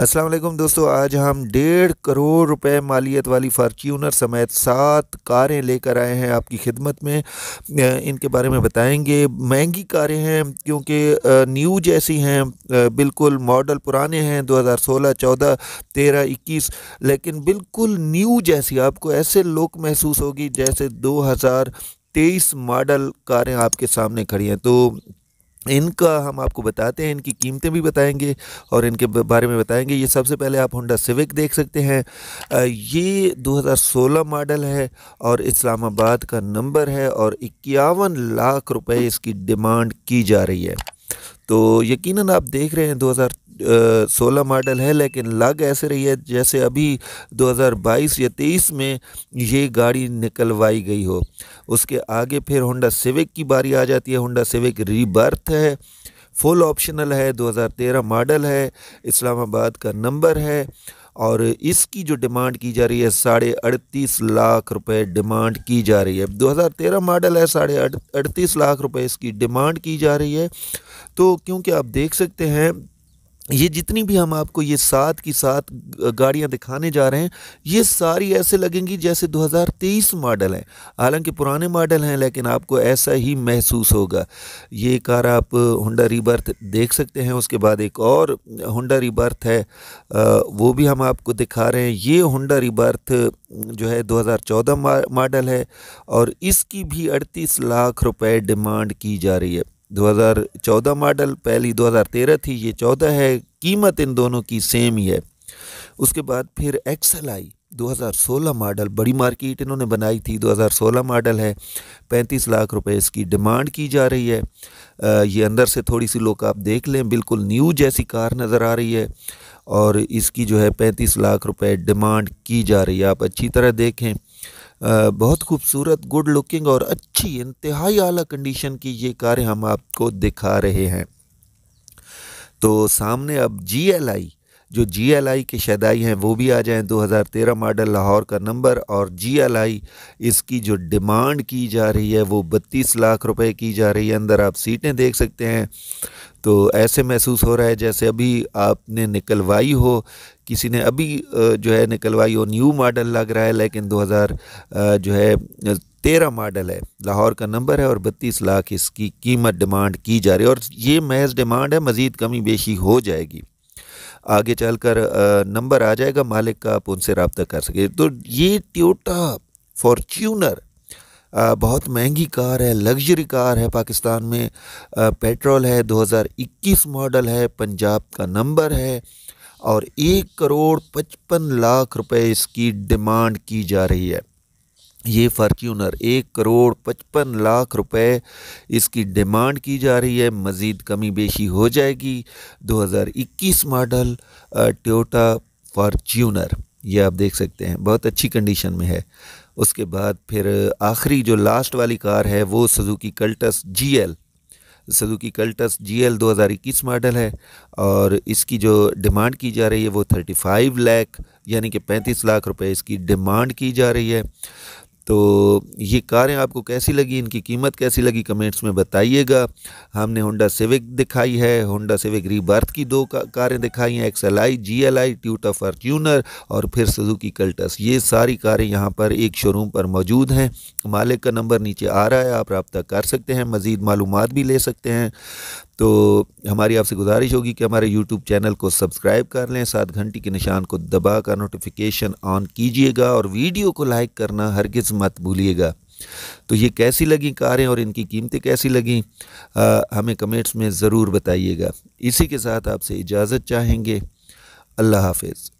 असलम दोस्तों आज हम डेढ़ करोड़ रुपए मालियत वाली फार्च्यूनर समेत सात कारें लेकर आए हैं आपकी खिदमत में इनके बारे में बताएंगे महंगी कारें हैं क्योंकि न्यू जैसी हैं बिल्कुल मॉडल पुराने हैं 2016, 14, 13, 21 लेकिन बिल्कुल न्यू जैसी आपको ऐसे लुक महसूस होगी जैसे 2023 मॉडल कारें आपके सामने खड़ी हैं तो इनका हम आपको बताते हैं इनकी कीमतें भी बताएंगे और इनके बारे में बताएंगे ये सबसे पहले आप होंडा सिविक देख सकते हैं ये 2016 मॉडल है और इस्लामाबाद का नंबर है और इक्यावन लाख रुपए इसकी डिमांड की जा रही है तो यकीनन आप देख रहे हैं सोलह मॉडल है लेकिन लग ऐसे रही है जैसे अभी 2022 या 23 में ये गाड़ी निकलवाई गई हो उसके आगे फिर होंडा सिविक की बारी आ जाती है होंडा सिविक रीबर्थ है फुल ऑप्शनल है 2013 मॉडल है इस्लामाबाद का नंबर है और इसकी जो डिमांड की जा रही है साढ़े अड़तीस लाख रुपए डिमांड की जा रही है 2013 मॉडल है साढ़े अड़तीस लाख रुपए इसकी डिमांड की जा रही है तो क्योंकि आप देख सकते हैं ये जितनी भी हम आपको ये सात की सात गाड़ियां दिखाने जा रहे हैं ये सारी ऐसे लगेंगी जैसे 2023 मॉडल है हालांकि पुराने मॉडल हैं लेकिन आपको ऐसा ही महसूस होगा ये कार आप होंडा रिबर्थ देख सकते हैं उसके बाद एक और होंडा रिबर्थ है वो भी हम आपको दिखा रहे हैं ये होंडा रिबर्थ जो है 2014 मॉडल है और इसकी भी अड़तीस लाख रुपये डिमांड की जा रही है 2014 मॉडल पहली 2013 थी ये 14 है कीमत इन दोनों की सेम ही है उसके बाद फिर एक्सल आई 2016 मॉडल बड़ी मार्केट इन्होंने बनाई थी 2016 मॉडल है 35 लाख रुपए इसकी डिमांड की जा रही है आ, ये अंदर से थोड़ी सी लोग आप देख लें बिल्कुल न्यू जैसी कार नज़र आ रही है और इसकी जो है 35 लाख रुपए डिमांड की जा रही है आप अच्छी तरह देखें बहुत खूबसूरत गुड लुकिंग और अच्छी इंतहाई आला कंडीशन की ये कारें हम आपको दिखा रहे हैं तो सामने अब जी एल आई जो जी एल आई के शदाई हैं वो भी आ जाएँ 2013 मॉडल लाहौर का नंबर और जी एल आई इसकी जो डिमांड की जा रही है वो बत्तीस लाख रुपए की जा रही है अंदर आप सीटें देख सकते हैं तो ऐसे महसूस हो रहा है जैसे अभी आपने निकलवाई हो किसी ने अभी जो है निकलवाई हो न्यू मॉडल लग रहा है लेकिन हज़ार जो है तेरह मॉडल है लाहौर का नंबर है और बत्तीस लाख इसकी कीमत डिमांड की जा रही है और ये महज डिमांड है मज़ीद कमी बेशी हो जाएगी आगे चल कर नंबर आ जाएगा मालिक का आप उनसे रबता कर सके तो ये ट्योटा फॉर्च्यूनर बहुत महंगी कार है लग्जरी कार है पाकिस्तान में पेट्रोल है 2021 मॉडल है पंजाब का नंबर है और एक करोड़ पचपन लाख रुपए इसकी डिमांड की जा रही है ये फॉर्च्यूनर एक करोड़ पचपन लाख रुपए इसकी डिमांड की जा रही है मज़ीद कमी बेशी हो जाएगी 2021 मॉडल टोयोटा फॉर्च्यूनर ये आप देख सकते हैं बहुत अच्छी कंडीशन में है उसके बाद फिर आखिरी जो लास्ट वाली कार है वो Suzuki Cultus GL Suzuki Cultus GL 2021 model है और इसकी जो डिमांड की जा रही है वो 35 लाख यानी कि 35 लाख रुपए इसकी डिमांड की जा रही है तो ये कारें आपको कैसी लगी इनकी कीमत कैसी लगी कमेंट्स में बताइएगा हमने होंडा सिविक दिखाई है होंडा सिविक रीबर्थ की दो का, कारें दिखाई हैं XL I G L I Toyota Fortuner और फिर सुजुकी कल्टस ये सारी कारें यहाँ पर एक शोरूम पर मौजूद हैं मालिक का नंबर नीचे आ रहा है आप रब्ता कर सकते हैं मज़ीद मालूम भी ले सकते हैं तो हमारी आपसे गुजारिश होगी कि हमारे यूट्यूब चैनल को सब्सक्राइब कर लें साथ घंटी के निशान को दबा कर नोटिफिकेशन ऑन कीजिएगा और वीडियो को लाइक करना हरगिज़ मत भूलिएगा तो ये कैसी लगी कारें और इनकी कीमतें कैसी लगें हमें कमेंट्स में ज़रूर बताइएगा इसी के साथ आपसे इजाज़त चाहेंगे अल्लाह हाफिज़